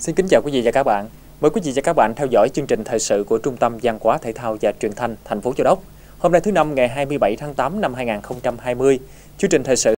Xin kính chào quý vị và các bạn. Mời quý vị và các bạn theo dõi chương trình thời sự của Trung tâm Văn hóa Thể thao và Truyền thanh thành phố Châu Đốc. Hôm nay thứ năm ngày 27 tháng 8 năm 2020, chương trình thời sự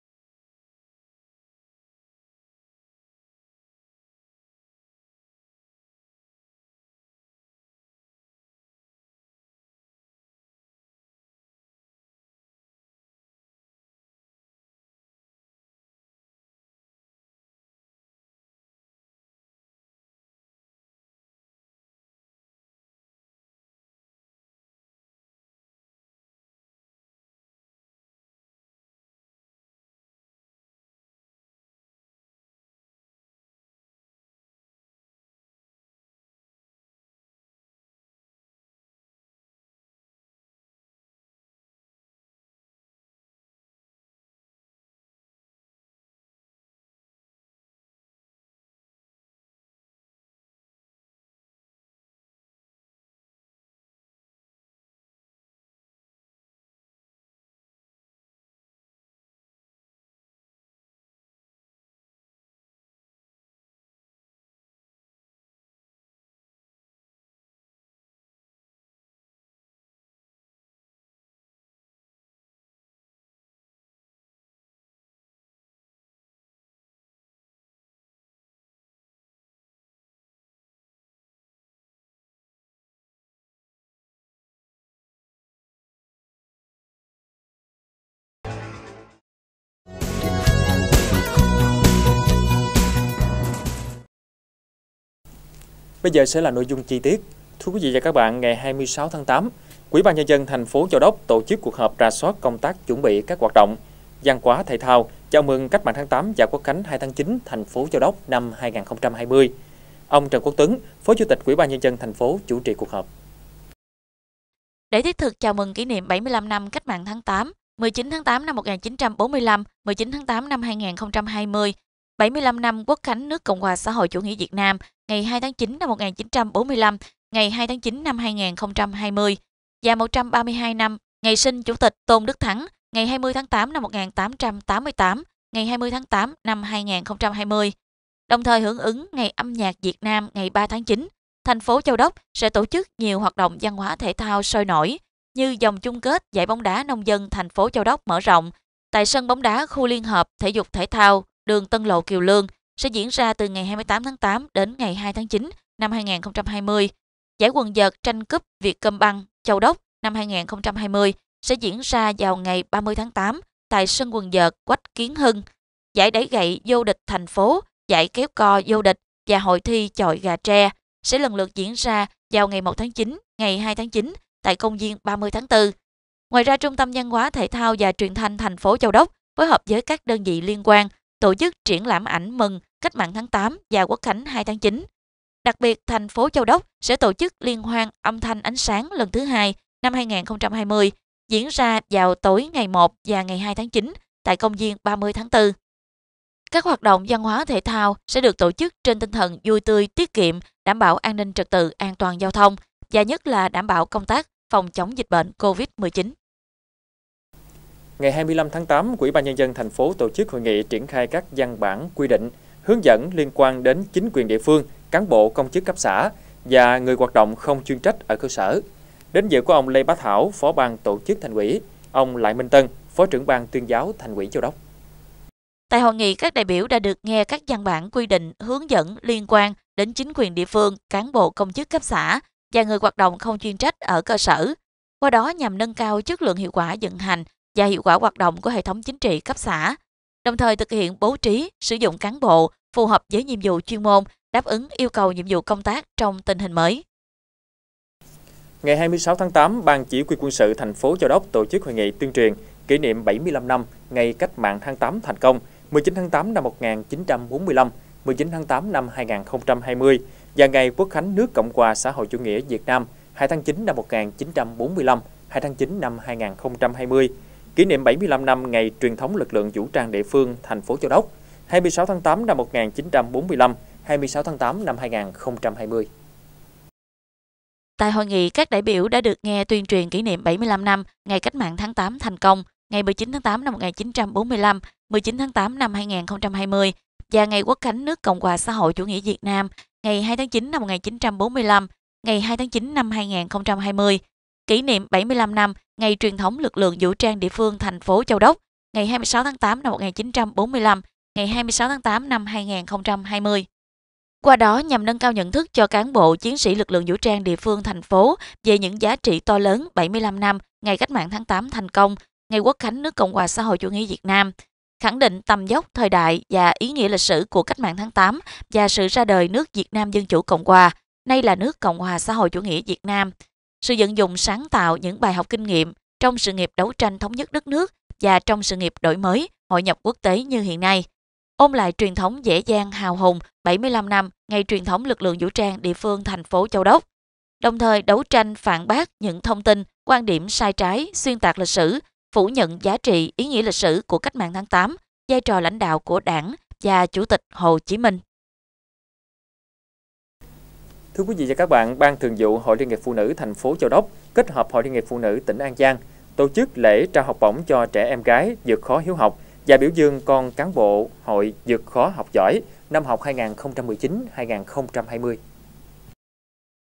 Bây giờ sẽ là nội dung chi tiết. Thưa quý vị và các bạn, ngày 26 tháng 8, Quỹ ban nhân dân thành phố Châu Đốc tổ chức cuộc họp rà soát công tác chuẩn bị các hoạt động văn hóa thể thao chào mừng cách mạng tháng 8 và quốc khánh 2 tháng 9 thành phố Châu Đốc năm 2020. Ông Trần Quốc Tuấn, Phó Chủ tịch Quỹ ban nhân dân thành phố chủ trì cuộc họp. Để thiết thực chào mừng kỷ niệm 75 năm cách mạng tháng 8, 19 tháng 8 năm 1945, 19 tháng 8 năm 2020 75 năm Quốc khánh nước Cộng hòa xã hội chủ nghĩa Việt Nam ngày 2 tháng 9 năm 1945, ngày 2 tháng 9 năm 2020 và 132 năm ngày sinh Chủ tịch Tôn Đức Thắng ngày 20 tháng 8 năm 1888, ngày 20 tháng 8 năm 2020. Đồng thời hưởng ứng Ngày âm nhạc Việt Nam ngày 3 tháng 9, thành phố Châu Đốc sẽ tổ chức nhiều hoạt động văn hóa thể thao sôi nổi như dòng chung kết giải bóng đá nông dân thành phố Châu Đốc mở rộng tại sân bóng đá khu liên hợp thể dục thể thao đường Tân Lộ Kiều Lương sẽ diễn ra từ ngày 28 tháng 8 đến ngày 2 tháng 9 năm 2020. Giải quần vợt tranh cúp Việt Cơm Băng Châu Đốc năm 2020 sẽ diễn ra vào ngày 30 tháng 8 tại sân quần vợt Quách Kiến Hưng. Giải đáy gậy vô địch thành phố, giải kéo co vô địch và hội thi chọi gà tre sẽ lần lượt diễn ra vào ngày 1 tháng 9, ngày 2 tháng 9 tại công viên 30 tháng 4. Ngoài ra, Trung tâm Văn hóa Thể thao và Truyền thanh thành phố Châu Đốc phối hợp với các đơn vị liên quan tổ chức triển lãm ảnh mừng Cách mạng tháng 8 và Quốc khánh 2 tháng 9. Đặc biệt, thành phố Châu Đốc sẽ tổ chức liên hoan âm thanh ánh sáng lần thứ hai năm 2020 diễn ra vào tối ngày 1 và ngày 2 tháng 9 tại công viên 30 tháng 4. Các hoạt động văn hóa thể thao sẽ được tổ chức trên tinh thần vui tươi tiết kiệm, đảm bảo an ninh trật tự, an toàn giao thông và nhất là đảm bảo công tác phòng chống dịch bệnh COVID-19 ngày 25 tháng 8, Ủy ban Nhân dân thành phố tổ chức hội nghị triển khai các văn bản quy định, hướng dẫn liên quan đến chính quyền địa phương, cán bộ công chức cấp xã và người hoạt động không chuyên trách ở cơ sở. Đến dự có ông Lê Bá Thảo, Phó ban tổ chức thành ủy, ông Lại Minh Tân, Phó trưởng ban tuyên giáo thành ủy Châu Đốc. Tại hội nghị, các đại biểu đã được nghe các văn bản quy định, hướng dẫn liên quan đến chính quyền địa phương, cán bộ công chức cấp xã và người hoạt động không chuyên trách ở cơ sở. Qua đó nhằm nâng cao chất lượng hiệu quả vận hành và hiệu quả hoạt động của hệ thống chính trị cấp xã, đồng thời thực hiện bố trí, sử dụng cán bộ phù hợp với nhiệm vụ chuyên môn, đáp ứng yêu cầu nhiệm vụ công tác trong tình hình mới. Ngày 26 tháng 8, Ban Chỉ huy quân sự thành phố Châu Đốc tổ chức hội nghị tuyên truyền kỷ niệm 75 năm ngày cách mạng tháng 8 thành công 19 tháng 8 năm 1945, 19 tháng 8 năm 2020 và ngày Quốc khánh nước Cộng hòa xã hội chủ nghĩa Việt Nam 2 tháng 9 năm 1945, 2 tháng 9 năm 2020 kỷ niệm 75 năm ngày truyền thống lực lượng vũ trang địa phương thành phố Châu Đốc, 26 tháng 8 năm 1945, 26 tháng 8 năm 2020. Tại hội nghị, các đại biểu đã được nghe tuyên truyền kỷ niệm 75 năm ngày cách mạng tháng 8 thành công, ngày 19 tháng 8 năm 1945, 19 tháng 8 năm 2020 và ngày Quốc khánh nước Cộng hòa xã hội chủ nghĩa Việt Nam, ngày 2 tháng 9 năm 1945, ngày 2 tháng 9 năm 2020 kỷ niệm 75 năm ngày truyền thống lực lượng vũ trang địa phương thành phố Châu Đốc, ngày 26 tháng 8 năm 1945, ngày 26 tháng 8 năm 2020. Qua đó nhằm nâng cao nhận thức cho cán bộ chiến sĩ lực lượng vũ trang địa phương thành phố về những giá trị to lớn 75 năm ngày cách mạng tháng 8 thành công, ngày quốc khánh nước Cộng hòa xã hội chủ nghĩa Việt Nam, khẳng định tầm dốc thời đại và ý nghĩa lịch sử của cách mạng tháng 8 và sự ra đời nước Việt Nam Dân chủ Cộng hòa, nay là nước Cộng hòa xã hội chủ nghĩa Việt Nam – sự vận dụng sáng tạo những bài học kinh nghiệm trong sự nghiệp đấu tranh thống nhất đất nước và trong sự nghiệp đổi mới, hội nhập quốc tế như hiện nay. Ôm lại truyền thống dễ dàng hào hùng 75 năm ngày truyền thống lực lượng vũ trang địa phương thành phố Châu Đốc, đồng thời đấu tranh phản bác những thông tin, quan điểm sai trái, xuyên tạc lịch sử, phủ nhận giá trị, ý nghĩa lịch sử của cách mạng tháng 8, vai trò lãnh đạo của đảng và Chủ tịch Hồ Chí Minh. Thưa quý vị và các bạn, Ban Thường vụ Hội Liên hiệp Phụ nữ thành phố Châu Đốc kết hợp Hội Liên hiệp Phụ nữ tỉnh An Giang tổ chức lễ trao học bổng cho trẻ em gái vượt khó hiếu học và biểu dương con cán bộ hội vượt khó học giỏi năm học 2019-2020.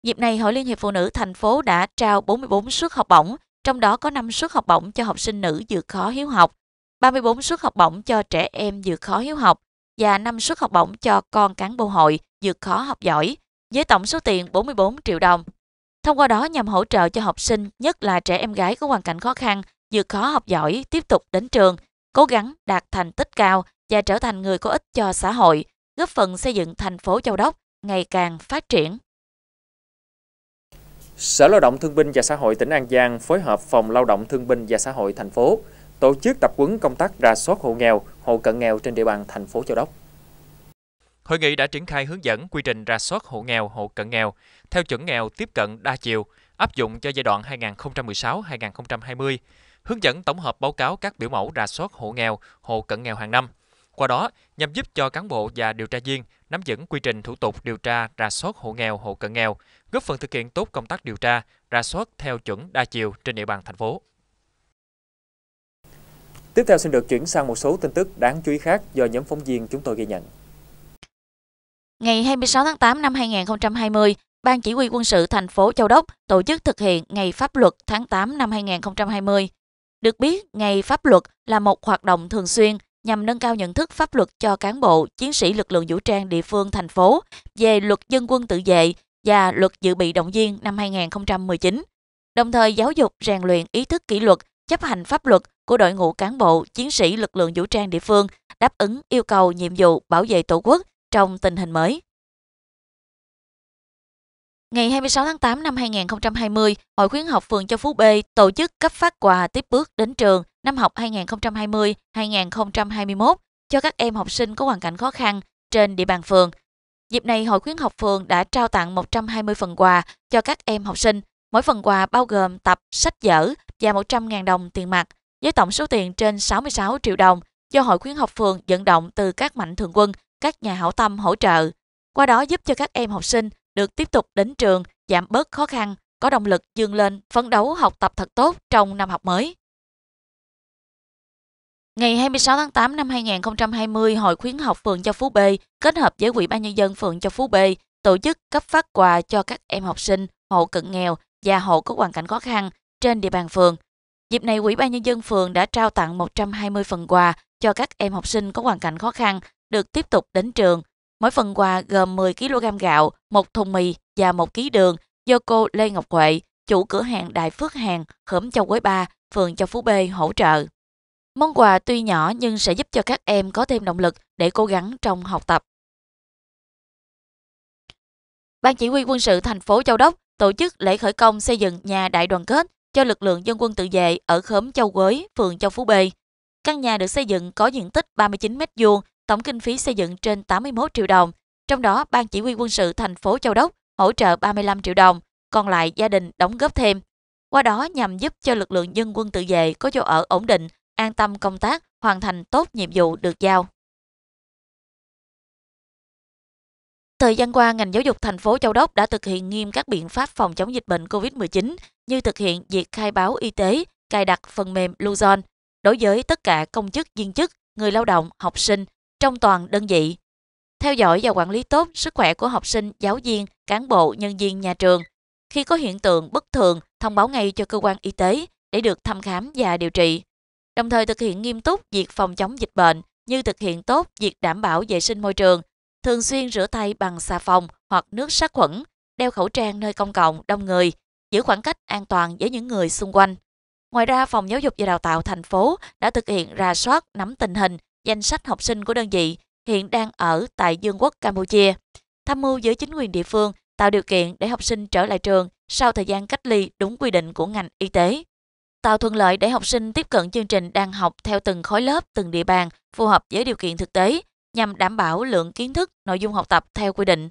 Dịp này, Hội Liên hiệp Phụ nữ thành phố đã trao 44 suất học bổng, trong đó có 5 suất học bổng cho học sinh nữ vượt khó hiếu học, 34 suất học bổng cho trẻ em vượt khó hiếu học và 5 suất học bổng cho con cán bộ hội vượt khó học giỏi với tổng số tiền 44 triệu đồng. Thông qua đó nhằm hỗ trợ cho học sinh, nhất là trẻ em gái có hoàn cảnh khó khăn, vượt khó học giỏi, tiếp tục đến trường, cố gắng đạt thành tích cao và trở thành người có ích cho xã hội, góp phần xây dựng thành phố Châu Đốc ngày càng phát triển. Sở Lao động Thương binh và Xã hội tỉnh An Giang phối hợp Phòng Lao động Thương binh và Xã hội thành phố tổ chức tập huấn công tác rà soát hộ nghèo, hộ cận nghèo trên địa bàn thành phố Châu Đốc. Hội nghị đã triển khai hướng dẫn quy trình ra soát hộ nghèo, hộ cận nghèo theo chuẩn nghèo tiếp cận đa chiều áp dụng cho giai đoạn 2016-2020, hướng dẫn tổng hợp báo cáo các biểu mẫu ra soát hộ nghèo, hộ cận nghèo hàng năm. Qua đó, nhằm giúp cho cán bộ và điều tra viên nắm vững quy trình thủ tục điều tra, ra soát hộ nghèo, hộ cận nghèo, góp phần thực hiện tốt công tác điều tra, ra soát theo chuẩn đa chiều trên địa bàn thành phố. Tiếp theo xin được chuyển sang một số tin tức đáng chú ý khác do nhóm phóng viên chúng tôi ghi nhận. Ngày 26 tháng 8 năm 2020, Ban Chỉ huy quân sự thành phố Châu Đốc tổ chức thực hiện Ngày Pháp luật tháng 8 năm 2020. Được biết, Ngày Pháp luật là một hoạt động thường xuyên nhằm nâng cao nhận thức pháp luật cho cán bộ, chiến sĩ lực lượng vũ trang địa phương thành phố về luật dân quân tự vệ và luật dự bị động viên năm 2019, đồng thời giáo dục rèn luyện ý thức kỷ luật, chấp hành pháp luật của đội ngũ cán bộ, chiến sĩ lực lượng vũ trang địa phương đáp ứng yêu cầu nhiệm vụ bảo vệ Tổ quốc trong tình hình mới. Ngày 26 tháng 8 năm 2020, Hội khuyến học phường Châu Phú B tổ chức cấp phát quà tiếp bước đến trường năm học 2020-2021 cho các em học sinh có hoàn cảnh khó khăn trên địa bàn phường. Dịp này, Hội khuyến học phường đã trao tặng 120 phần quà cho các em học sinh. Mỗi phần quà bao gồm tập, sách vở và 100.000 đồng tiền mặt, với tổng số tiền trên 66 triệu đồng do Hội khuyến học phường vận động từ các mạnh thường quân các nhà hảo tâm hỗ trợ, qua đó giúp cho các em học sinh được tiếp tục đến trường, giảm bớt khó khăn, có động lực vươn lên, phấn đấu học tập thật tốt trong năm học mới. Ngày 26 tháng 8 năm 2020, Hội khuyến học phường Châu Phú B kết hợp với ủy ban nhân dân phường Châu Phú B tổ chức cấp phát quà cho các em học sinh, hộ cận nghèo và hộ có hoàn cảnh khó khăn trên địa bàn phường. Dịp này, ủy ban nhân dân phường đã trao tặng 120 phần quà cho các em học sinh có hoàn cảnh khó khăn được tiếp tục đến trường. Mỗi phần quà gồm 10 kg gạo, một thùng mì và một kg đường do cô Lê Ngọc Huệ, chủ cửa hàng Đại Phước Hàng, khóm Châu Quế Ba, phường Châu Phú B hỗ trợ. Món quà tuy nhỏ nhưng sẽ giúp cho các em có thêm động lực để cố gắng trong học tập. Ban chỉ huy quân sự thành phố Châu Đốc tổ chức lễ khởi công xây dựng nhà đại đoàn kết cho lực lượng dân quân tự vệ ở khóm Châu Quế, phường Châu Phú B. Căn nhà được xây dựng có diện tích 39 m2 tổng kinh phí xây dựng trên 81 triệu đồng, trong đó Ban Chỉ huy quân sự thành phố Châu Đốc hỗ trợ 35 triệu đồng, còn lại gia đình đóng góp thêm. Qua đó nhằm giúp cho lực lượng dân quân tự vệ có chỗ ở ổn định, an tâm công tác, hoàn thành tốt nhiệm vụ được giao. Thời gian qua, ngành giáo dục thành phố Châu Đốc đã thực hiện nghiêm các biện pháp phòng chống dịch bệnh COVID-19 như thực hiện việc khai báo y tế, cài đặt phần mềm Luzon đối với tất cả công chức viên chức, người lao động, học sinh trong toàn đơn vị. Theo dõi và quản lý tốt sức khỏe của học sinh, giáo viên, cán bộ, nhân viên nhà trường. Khi có hiện tượng bất thường, thông báo ngay cho cơ quan y tế để được thăm khám và điều trị. Đồng thời thực hiện nghiêm túc việc phòng chống dịch bệnh như thực hiện tốt việc đảm bảo vệ sinh môi trường, thường xuyên rửa tay bằng xà phòng hoặc nước sát khuẩn, đeo khẩu trang nơi công cộng đông người, giữ khoảng cách an toàn với những người xung quanh. Ngoài ra, Phòng Giáo dục và Đào tạo thành phố đã thực hiện ra soát nắm tình hình danh sách học sinh của đơn vị hiện đang ở tại Dương quốc Campuchia, tham mưu với chính quyền địa phương tạo điều kiện để học sinh trở lại trường sau thời gian cách ly đúng quy định của ngành y tế. Tạo thuận lợi để học sinh tiếp cận chương trình đang học theo từng khối lớp, từng địa bàn phù hợp với điều kiện thực tế nhằm đảm bảo lượng kiến thức, nội dung học tập theo quy định.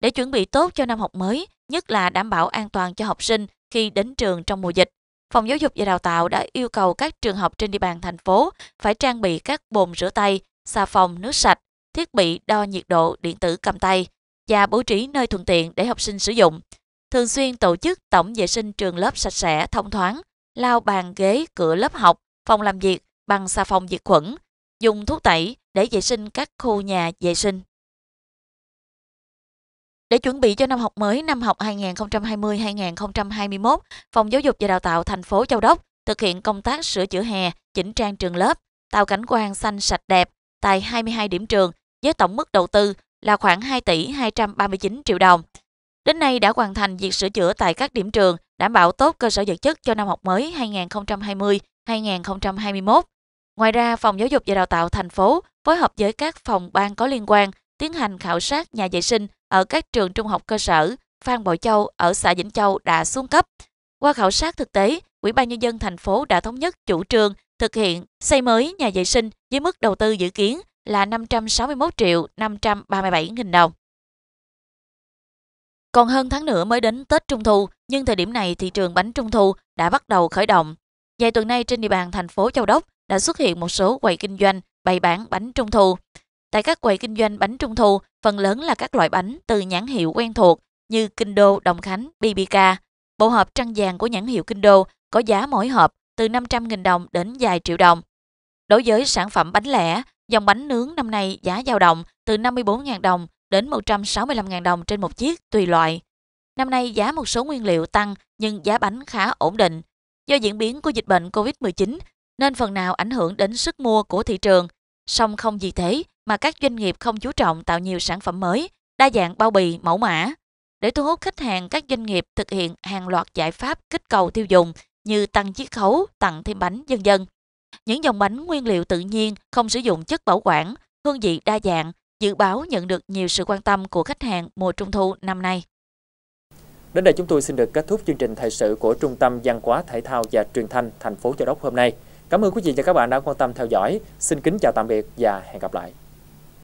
Để chuẩn bị tốt cho năm học mới, nhất là đảm bảo an toàn cho học sinh khi đến trường trong mùa dịch, Phòng Giáo dục và Đào tạo đã yêu cầu các trường học trên địa bàn thành phố phải trang bị các bồn rửa tay, xà phòng, nước sạch, thiết bị đo nhiệt độ điện tử cầm tay và bố trí nơi thuận tiện để học sinh sử dụng. Thường xuyên tổ chức tổng vệ sinh trường lớp sạch sẽ, thông thoáng, lau bàn ghế, cửa lớp học, phòng làm việc bằng xà phòng diệt khuẩn, dùng thuốc tẩy để vệ sinh các khu nhà vệ sinh. Để chuẩn bị cho năm học mới năm học 2020-2021, Phòng Giáo dục và Đào tạo thành phố Châu Đốc thực hiện công tác sửa chữa hè, chỉnh trang trường lớp, tạo cảnh quan xanh sạch đẹp tại 22 điểm trường với tổng mức đầu tư là khoảng 2 tỷ 239 triệu đồng. Đến nay đã hoàn thành việc sửa chữa tại các điểm trường, đảm bảo tốt cơ sở vật chất cho năm học mới 2020-2021. Ngoài ra, Phòng Giáo dục và Đào tạo thành phố phối hợp với các phòng ban có liên quan tiến hành khảo sát nhà vệ sinh ở các trường trung học cơ sở Phan Bội Châu ở xã Vĩnh Châu đã xuống cấp. Qua khảo sát thực tế, Ủy ban nhân dân thành phố đã thống nhất chủ trương thực hiện xây mới nhà vệ sinh với mức đầu tư dự kiến là 561 triệu 537 nghìn đồng. Còn hơn tháng nữa mới đến Tết Trung Thu, nhưng thời điểm này thị trường bánh Trung Thu đã bắt đầu khởi động. Vài tuần nay trên địa bàn thành phố Châu Đốc đã xuất hiện một số quầy kinh doanh bày bán bánh Trung Thu. Tại các quầy kinh doanh bánh trung thu, phần lớn là các loại bánh từ nhãn hiệu quen thuộc như Kinh Đô, Đồng Khánh, BBK. Bộ hộp trăng vàng của nhãn hiệu Kinh Đô có giá mỗi hộp từ 500.000 đồng đến vài triệu đồng. Đối với sản phẩm bánh lẻ, dòng bánh nướng năm nay giá dao động từ 54.000 đồng đến 165.000 đồng trên một chiếc tùy loại. Năm nay giá một số nguyên liệu tăng nhưng giá bánh khá ổn định. Do diễn biến của dịch bệnh COVID-19 nên phần nào ảnh hưởng đến sức mua của thị trường Song không vì thế mà các doanh nghiệp không chú trọng tạo nhiều sản phẩm mới, đa dạng bao bì, mẫu mã. Để thu hút khách hàng, các doanh nghiệp thực hiện hàng loạt giải pháp kích cầu tiêu dùng như tăng chiết khấu, tặng thêm bánh, dân dân. Những dòng bánh nguyên liệu tự nhiên, không sử dụng chất bảo quản, hương vị đa dạng, dự báo nhận được nhiều sự quan tâm của khách hàng mùa trung thu năm nay. Đến đây chúng tôi xin được kết thúc chương trình thời sự của Trung tâm Văn hóa Thể thao và Truyền thanh thành phố Châu Đốc hôm nay. Cảm ơn quý vị và các bạn đã quan tâm theo dõi. Xin kính chào tạm biệt và hẹn gặp lại.